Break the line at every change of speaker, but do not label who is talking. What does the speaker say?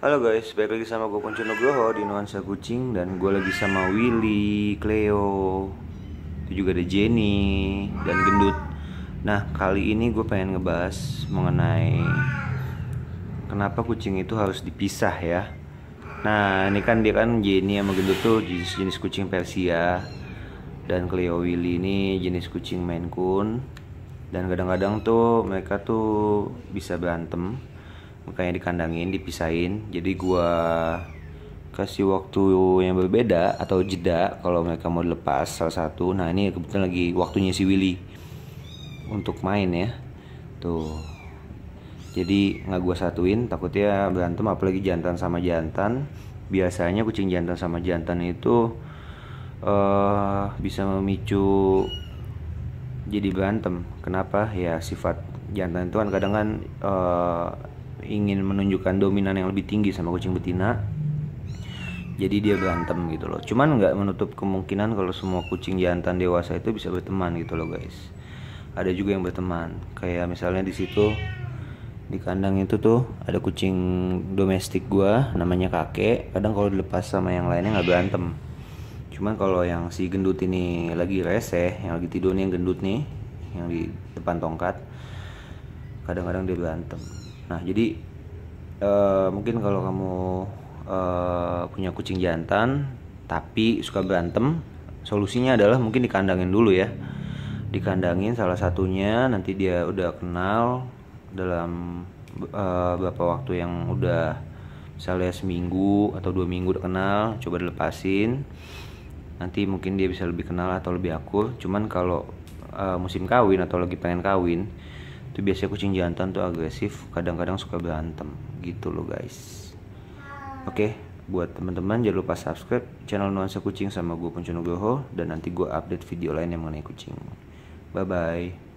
Halo guys, balik lagi sama gue Ponco Nugroho di Nuansa Kucing dan gue lagi sama Willy, Cleo, itu juga ada Jenny dan Gendut. Nah kali ini gue pengen ngebahas mengenai kenapa kucing itu harus dipisah ya. Nah ini kan dia kan Jenny sama Gendut tuh jenis jenis kucing Persia dan Cleo Willy ini jenis kucing Maine Coon dan kadang-kadang tuh mereka tuh bisa berantem makanya dikandangin dipisahin jadi gua kasih waktu yang berbeda atau jeda kalau mereka mau dilepas salah satu nah ini kebetulan lagi waktunya si Willy untuk main ya tuh jadi nggak gua satuin takutnya berantem apalagi jantan sama jantan biasanya kucing jantan sama jantan itu uh, bisa memicu jadi berantem kenapa ya sifat jantan itu kan kadang kan uh, ingin menunjukkan dominan yang lebih tinggi sama kucing betina jadi dia berantem gitu loh cuman nggak menutup kemungkinan kalau semua kucing jantan dewasa itu bisa berteman gitu loh guys ada juga yang berteman kayak misalnya di situ di kandang itu tuh ada kucing domestik gua namanya kakek kadang kalau dilepas sama yang lainnya nggak berantem cuman kalau yang si gendut ini lagi reseh yang lagi tidur nih yang gendut nih yang di depan tongkat kadang-kadang dia berantem Nah, jadi uh, mungkin kalau kamu uh, punya kucing jantan tapi suka berantem, solusinya adalah mungkin dikandangin dulu ya. Dikandangin salah satunya nanti dia udah kenal dalam uh, beberapa waktu yang udah misalnya seminggu atau dua minggu udah kenal, coba dilepasin. Nanti mungkin dia bisa lebih kenal atau lebih akur. Cuman kalau uh, musim kawin atau lagi pengen kawin, itu biasanya kucing jantan tuh agresif kadang-kadang suka berantem gitu loh guys oke okay, buat teman-teman jangan lupa subscribe channel nuansa kucing sama gue Puncunugroho dan nanti gue update video lain yang mengenai kucing bye bye